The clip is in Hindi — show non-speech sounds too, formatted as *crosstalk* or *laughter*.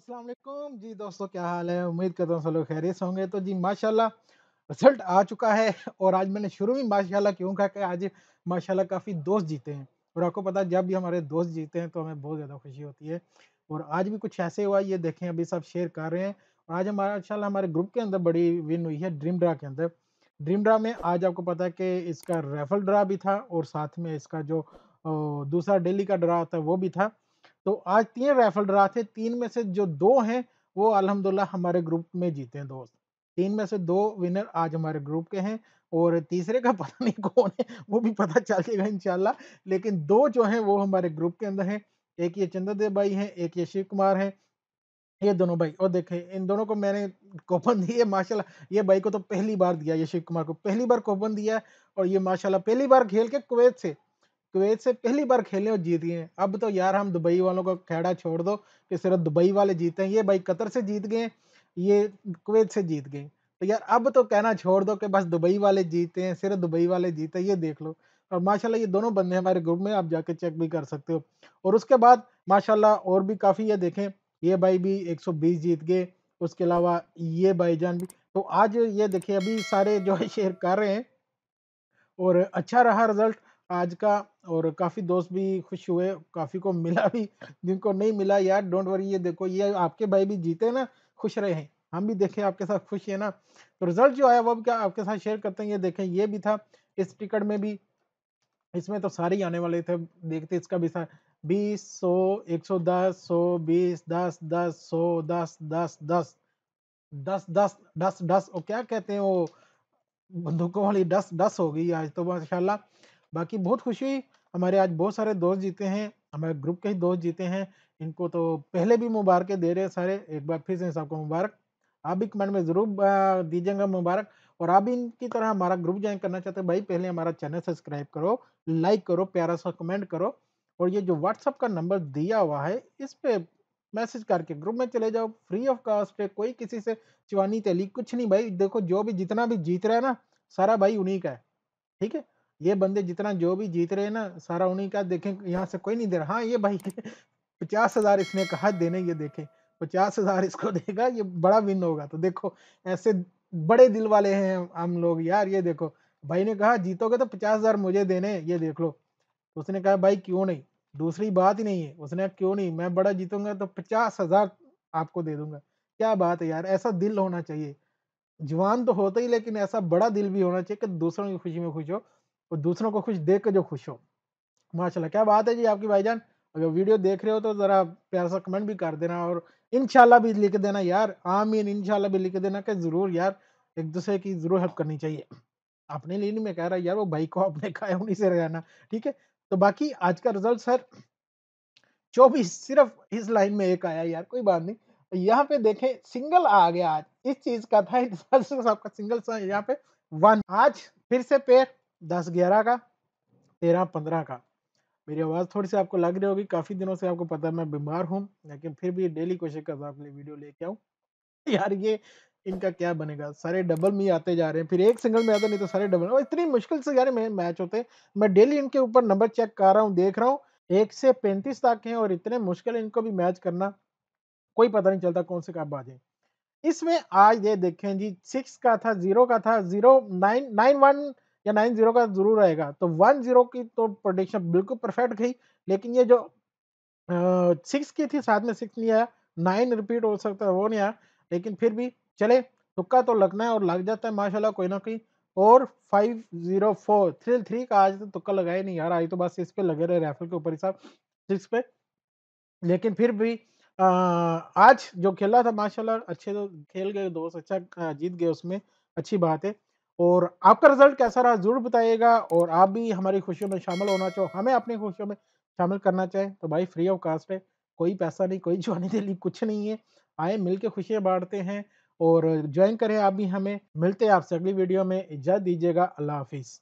अस्सलाम वालेकुम जी दोस्तों क्या हाल है उम्मीद करता हूँ सब लोग खैरियत से होंगे तो जी माशाल्लाह रिजल्ट आ चुका है और आज मैंने शुरू में माशाल्लाह क्यों कहा कि आज माशाल्लाह काफ़ी दोस्त जीते हैं और आपको पता जब भी हमारे दोस्त जीते हैं तो हमें बहुत ज़्यादा खुशी होती है और आज भी कुछ ऐसे हुआ ये देखें अभी सब शेयर कर रहे हैं और आज हमारा माशा हमारे ग्रुप के अंदर बड़ी विन हुई है ड्रीम ड्रा के अंदर ड्रीम ड्रा में आज आपको पता है कि इसका रेफल ड्रा भी था और साथ में इसका जो दूसरा डेली का ड्रा था वो भी था तो आज तीन राइफल ड्रा थे तीन में से जो दो हैं वो अलहमदुल्ला हमारे ग्रुप में जीते हैं दोस्त तीन में से दो विनर आज हमारे ग्रुप के हैं और तीसरे का *laughs* पता नहीं कौन है वो भी पता चल जाएगा इनशाला लेकिन दो जो हैं वो हमारे ग्रुप के अंदर हैं एक ये चंद्रदेव भाई हैं एक ये शिव कुमार हैं ये दोनों भाई और देखे इन दोनों को मैंने कूपन *laughs* दिए माशाल्लाह ये भाई को तो पहली बार दिया ये शिव कुमार को पहली बार कूपन दिया और ये माशाल्लाह पहली बार खेल के कुवैत से कुवैत से पहली बार खेले और जीत गए अब तो यार हम दुबई वालों का खेड़ा छोड़ दो कि सिर्फ दुबई वाले जीते हैं ये भाई कतर से जीत गए ये कुवैत से जीत गए तो यार अब तो कहना छोड़ दो कि बस दुबई वाले जीते हैं सिर्फ दुबई वाले जीते हैं ये देख लो और माशाल्लाह ये दोनों बंदे हमारे ग्रुप में आप जाके चेक भी कर सकते हो और उसके बाद माशाल्लाह और भी काफ़ी ये देखें ये भाई भी 120 जीत गए उसके अलावा ये भाईजान भी तो आज ये देखिए अभी सारे जो है शेयर कर रहे हैं और अच्छा रहा रिजल्ट आज का और काफ़ी दोस्त भी खुश हुए काफ़ी को मिला भी जिनको नहीं मिला यार डोंट वरी ये देखो ये आपके भाई भी जीते ना खुश रहे हम भी देखें आपके साथ खुश है ना तो रिजल्ट जो आया वो भी क्या आपके साथ शेयर करते हैं ये देखें ये भी था इस टिकट में भी इसमें तो सारे ही आने वाले थे देखते इसका भी था बीस सौ एक सौ दस सौ बीस दस दस सौ दस दस दस दस दस दस दस और क्या कहते हैं वो बंदूकों वाली दस दस हो गई आज तो माशाला बाकी बहुत खुशी हुई हमारे आज बहुत सारे दोस्त जीते हैं हमारे ग्रुप के ही दोस्त जीते हैं इनको तो पहले भी मुबारकें दे रहे हैं सारे एक बार फिर से सबको मुबारक आप भी कमेंट में ज़रूर दीजिएगा मुबारक और आप भी इनकी तरह हमारा ग्रुप ज्वाइन करना चाहते हैं भाई पहले हमारा चैनल सब्सक्राइब करो लाइक करो प्यारा सा कमेंट करो और ये जो व्हाट्सअप का नंबर दिया हुआ है इस पर मैसेज करके ग्रुप में चले जाओ फ्री ऑफ कास्ट है कोई किसी से चिवानी तैली कुछ नहीं भाई देखो जो भी जितना भी जीत रहा है ना सारा भाई उन्हीं का है ठीक है ये बंदे जितना जो भी जीत रहे हैं ना सारा उन्हीं का देखें यहाँ से कोई नहीं दे रहा हाँ ये भाई *laughs* पचास हजार इसने कहा देने ये देखें पचास हजार इसको *laughs* देगा ये बड़ा विन होगा तो देखो ऐसे बड़े दिल वाले हैं हम लोग यार ये देखो भाई ने कहा जीतोगे तो पचास हजार मुझे देने ये देख लो तो उसने कहा भाई क्यों नहीं दूसरी बात ही नहीं है उसने कहा क्यों नहीं मैं बड़ा जीतूंगा तो पचास हजार आपको दे दूंगा क्या बात है यार ऐसा दिल होना चाहिए जवान तो होता ही लेकिन ऐसा बड़ा दिल भी होना चाहिए कि दूसरों की खुशी में खुश हो और दूसरों को खुश देख कर जो खुश हो माशाल्लाह क्या बात है जी आपकी भाईजान अगर वीडियो देख रहे हो तो ज़रा प्यार सा कमेंट भी कर देना और इनशाला भी लिख देना यार आमीन इनशाला भी लिख देना कि ज़रूर यार एक दूसरे की ज़रूर हेल्प करनी चाहिए अपने लिए नहीं मैं कह रहा यार वो भाई को अपने खाए होने से रहना ठीक है तो बाकी आज का रिजल्ट सर चौबीस सिर्फ इस लाइन में एक आया यार कोई बात नहीं यहाँ पे देखें सिंगल आ गया आज इस चीज का था सबका *laughs* सिंगल यहाँ पे वन आज फिर से पेड़ दस ग्यारह का तेरह पंद्रह का मेरी आवाज़ थोड़ी सी आपको लग रही होगी काफ़ी दिनों से आपको पता है मैं बीमार हूँ लेकिन फिर भी डेली कोशिश करता हूँ अपनी वीडियो लेके आऊँ यार ये इनका क्या बनेगा सारे डबल में आते जा रहे हैं फिर एक सिंगल में आता नहीं तो सारे डबल और इतनी मुश्किल से यार मेरे मैच होते हैं मैं डेली इनके ऊपर नंबर चेक कर रहा हूँ देख रहा हूँ एक से पैंतीस तक हैं और इतने मुश्किल इनको भी मैच करना कोई पता नहीं चलता कौन से कब आ जाए इसमें आज ये देखें जी सिक्स का था जीरो का था जीरो नाइन नाइन वन या नाइन जीरो का जरूर रहेगा तो वन जीरो की तो प्रोडिक्शन बिल्कुल परफेक्ट गई लेकिन ये जो सिक्स की थी साथ में सिक्स नहीं आया नाइन रिपीट हो सकता है वो नहीं आया लेकिन फिर भी चले तुक्का तो लगना है और लग जाता है माशाल्लाह कोई ना कोई और five zero four three three का आज तो तुक्का लगाया नहीं यार आज तो बस इस पे लगे रहे रेफल के ऊपर हिसाब सिक्स पे लेकिन फिर भी आ, आज जो खेला था माशाल्लाह अच्छे तो खेल गए दोस्त अच्छा जीत गए उसमें अच्छी बात है और आपका रिजल्ट कैसा रहा ज़रूर बताइएगा और आप भी हमारी खुशियों में शामिल होना चाहो हमें अपनी खुशियों में शामिल करना चाहें तो भाई फ्री ऑफ कास्ट है कोई पैसा नहीं कोई *laughs* जुआनी दिल्ली कुछ नहीं है आए मिल के खुशियाँ बांटते हैं और ज्वाइन करें आप भी हमें मिलते हैं आपसे अगली वीडियो में इजाज़त दीजिएगा अल्लाह हाफिज़